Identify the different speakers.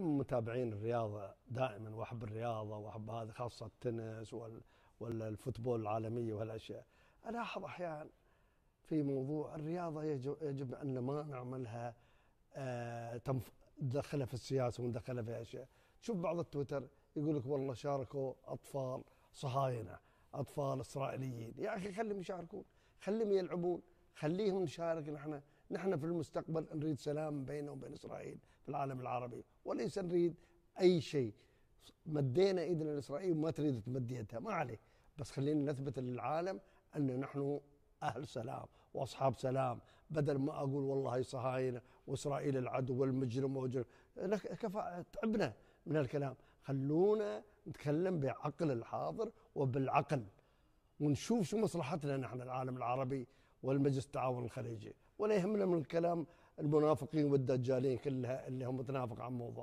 Speaker 1: من متابعين الرياضة دائما وأحب الرياضة وأحب هذا خاصة التنس وال... ولا الفوتبول العالمية وهالأشياء ألاحظ أحيانا في موضوع الرياضة يجب, يجب أن ما نعملها آه ندخلها في السياسة وندخلها في أشياء تشوف بعض التويتر يقول لك والله شاركوا أطفال صهاينة أطفال إسرائيليين يا أخي خليهم يشاركون خليهم يلعبون خليهم نشارك نحن نحن في المستقبل نريد سلام بيننا وبين إسرائيل في العالم العربي وليس نريد أي شيء مدينا إيدنا لإسرائيل وما تريد تمد يدها ما عليه بس خلينا نثبت للعالم أن نحن أهل سلام وأصحاب سلام بدل ما أقول والله صهاينة وإسرائيل العدو والمجرم وجر كفى تعبنا من الكلام خلونا نتكلم بعقل الحاضر وبالعقل ونشوف شو مصلحتنا نحن العالم العربي والمجلس التعاون الخليجي ولا يهمنا من الكلام المنافقين والدجالين كلها اللي هم تنافق عن موضوع